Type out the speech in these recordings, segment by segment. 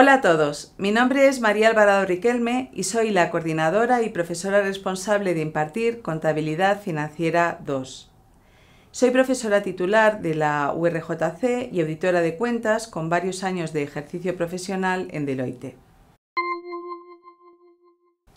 Hola a todos, mi nombre es María Alvarado Riquelme y soy la coordinadora y profesora responsable de impartir Contabilidad Financiera 2. Soy profesora titular de la URJC y auditora de cuentas con varios años de ejercicio profesional en Deloitte.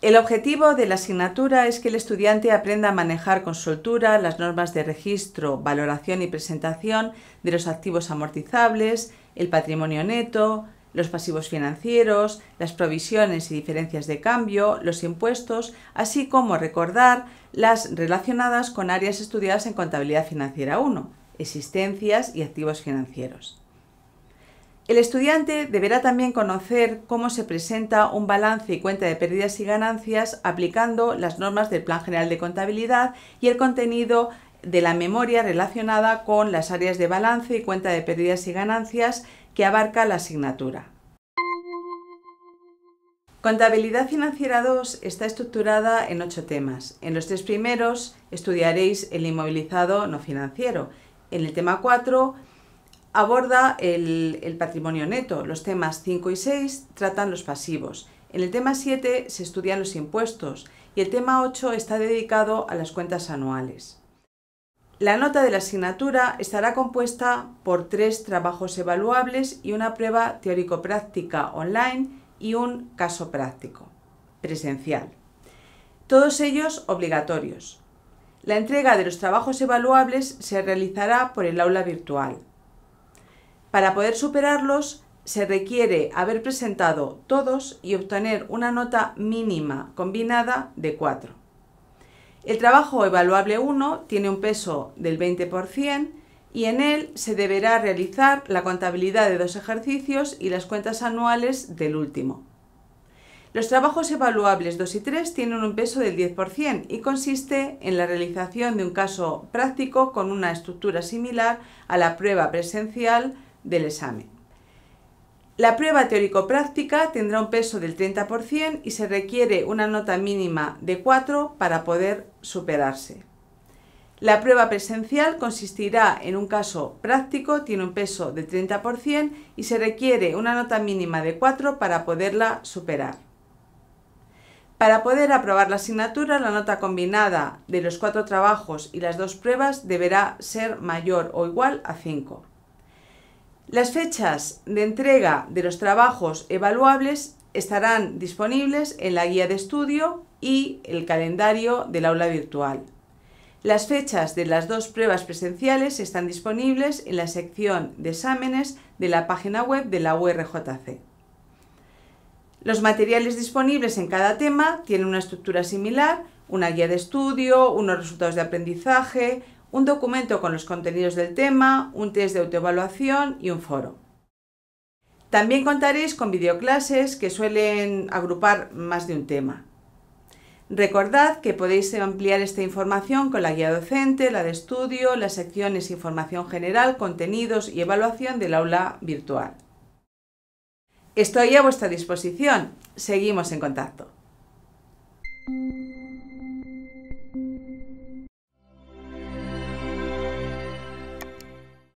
El objetivo de la asignatura es que el estudiante aprenda a manejar con soltura las normas de registro, valoración y presentación de los activos amortizables, el patrimonio neto, los pasivos financieros, las provisiones y diferencias de cambio, los impuestos, así como recordar las relacionadas con áreas estudiadas en Contabilidad Financiera 1, existencias y activos financieros. El estudiante deberá también conocer cómo se presenta un balance y cuenta de pérdidas y ganancias aplicando las normas del Plan General de Contabilidad y el contenido de la memoria relacionada con las áreas de balance y cuenta de pérdidas y ganancias que abarca la asignatura. Contabilidad Financiera 2 está estructurada en ocho temas. En los tres primeros estudiaréis el inmovilizado no financiero. En el tema 4 aborda el, el, patrimonio neto. Los temas 5 y 6 tratan los pasivos. En el tema 7 se estudian los impuestos y el tema 8 está dedicado a las cuentas anuales. La nota de la asignatura estará compuesta por tres trabajos evaluables y una prueba teórico-práctica online y un caso práctico presencial. Todos ellos obligatorios. La entrega de los trabajos evaluables se realizará por el aula virtual. Para poder superarlos, se requiere haber presentado todos y obtener una nota mínima combinada de cuatro. El trabajo evaluable 1 tiene un peso del 20% y en él se deberá realizar la contabilidad de dos ejercicios y las cuentas anuales del último. Los trabajos evaluables 2 y 3 tienen un peso del 10% y consiste en la realización de un caso práctico con una estructura similar a la prueba presencial del examen. La prueba teórico-práctica tendrá un peso del 30% y se requiere una nota mínima de 4 para poder superarse. La prueba presencial consistirá en un caso práctico, tiene un peso del 30% y se requiere una nota mínima de 4 para poderla superar. Para poder aprobar la asignatura, la nota combinada de los cuatro trabajos y las dos pruebas deberá ser mayor o igual a 5. Las fechas de entrega de los trabajos evaluables estarán disponibles en la guía de estudio y el calendario del aula virtual. Las fechas de las dos pruebas presenciales están disponibles en la sección de exámenes de la página web de la URJC. Los materiales disponibles en cada tema tienen una estructura similar, una guía de estudio, unos resultados de aprendizaje, un documento con los contenidos del tema, un test de autoevaluación y un foro. También contaréis con videoclases que suelen agrupar más de un tema. Recordad que podéis ampliar esta información con la guía docente, la de estudio, las secciones Información General, Contenidos y Evaluación del aula virtual. Estoy a vuestra disposición. Seguimos en contacto.